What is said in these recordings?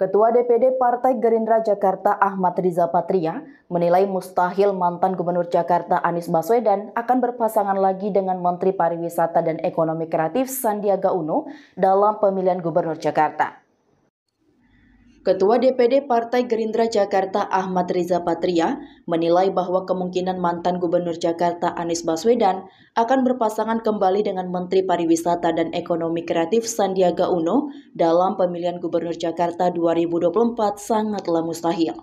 Ketua DPD Partai Gerindra Jakarta Ahmad Riza Patria menilai mustahil mantan Gubernur Jakarta Anies Baswedan akan berpasangan lagi dengan Menteri Pariwisata dan Ekonomi Kreatif Sandiaga Uno dalam pemilihan Gubernur Jakarta. Ketua DPD Partai Gerindra Jakarta Ahmad Riza Patria menilai bahwa kemungkinan mantan Gubernur Jakarta Anies Baswedan akan berpasangan kembali dengan Menteri Pariwisata dan Ekonomi Kreatif Sandiaga Uno dalam pemilihan Gubernur Jakarta 2024 sangatlah mustahil.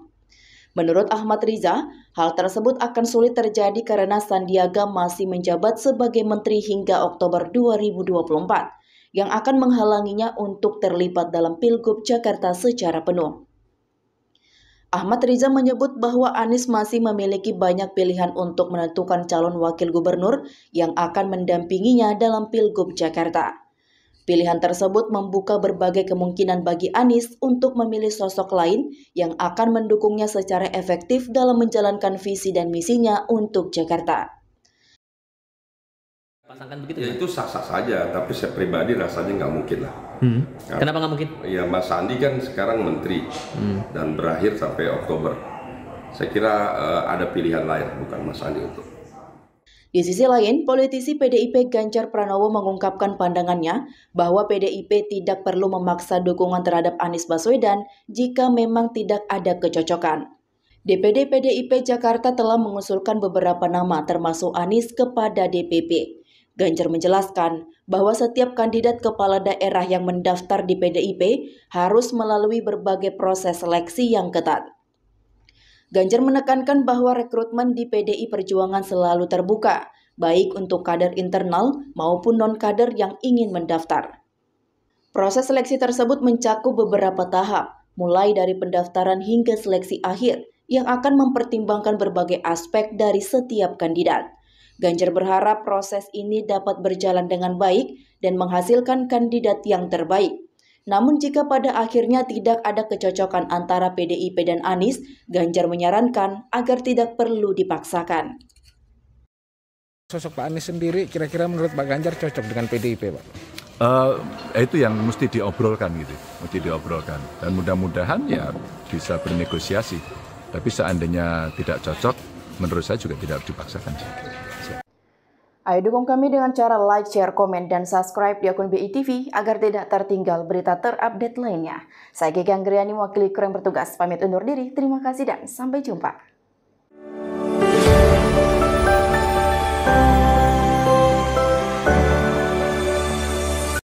Menurut Ahmad Riza, hal tersebut akan sulit terjadi karena Sandiaga masih menjabat sebagai menteri hingga Oktober 2024 yang akan menghalanginya untuk terlibat dalam Pilgub Jakarta secara penuh. Ahmad Riza menyebut bahwa Anies masih memiliki banyak pilihan untuk menentukan calon wakil gubernur yang akan mendampinginya dalam Pilgub Jakarta. Pilihan tersebut membuka berbagai kemungkinan bagi Anies untuk memilih sosok lain yang akan mendukungnya secara efektif dalam menjalankan visi dan misinya untuk Jakarta. Pasangkan begitu ya, itu sah-sah saja, tapi saya pribadi rasanya nggak mungkin lah. Hmm. Nah, Kenapa nggak mungkin? Ya Mas Sandi kan sekarang menteri hmm. dan berakhir sampai Oktober. Saya kira uh, ada pilihan lain, bukan Mas Sandi untuk. Di sisi lain, politisi PDIP Ganjar Pranowo mengungkapkan pandangannya bahwa PDIP tidak perlu memaksa dukungan terhadap Anies Baswedan jika memang tidak ada kecocokan. DPD PDIP Jakarta telah mengusulkan beberapa nama termasuk Anies kepada DPP. Ganjar menjelaskan bahwa setiap kandidat kepala daerah yang mendaftar di PDIP harus melalui berbagai proses seleksi yang ketat. Ganjar menekankan bahwa rekrutmen di PDI Perjuangan selalu terbuka, baik untuk kader internal maupun non-kader yang ingin mendaftar. Proses seleksi tersebut mencakup beberapa tahap, mulai dari pendaftaran hingga seleksi akhir, yang akan mempertimbangkan berbagai aspek dari setiap kandidat. Ganjar berharap proses ini dapat berjalan dengan baik dan menghasilkan kandidat yang terbaik. Namun jika pada akhirnya tidak ada kecocokan antara PDIP dan Anies, Ganjar menyarankan agar tidak perlu dipaksakan. Sosok Pak Anies sendiri kira-kira menurut Pak Ganjar cocok dengan PDIP, Pak? Uh, itu yang mesti diobrolkan gitu, mesti diobrolkan. Dan mudah-mudahan ya bisa bernegosiasi. Tapi seandainya tidak cocok, menurut saya juga tidak harus dipaksakan. Ayo dukung kami dengan cara like, share, komen, dan subscribe di akun BI agar tidak tertinggal berita terupdate lainnya. Saya Gigi Anggriani, wakili kurang bertugas, pamit undur diri. Terima kasih dan sampai jumpa.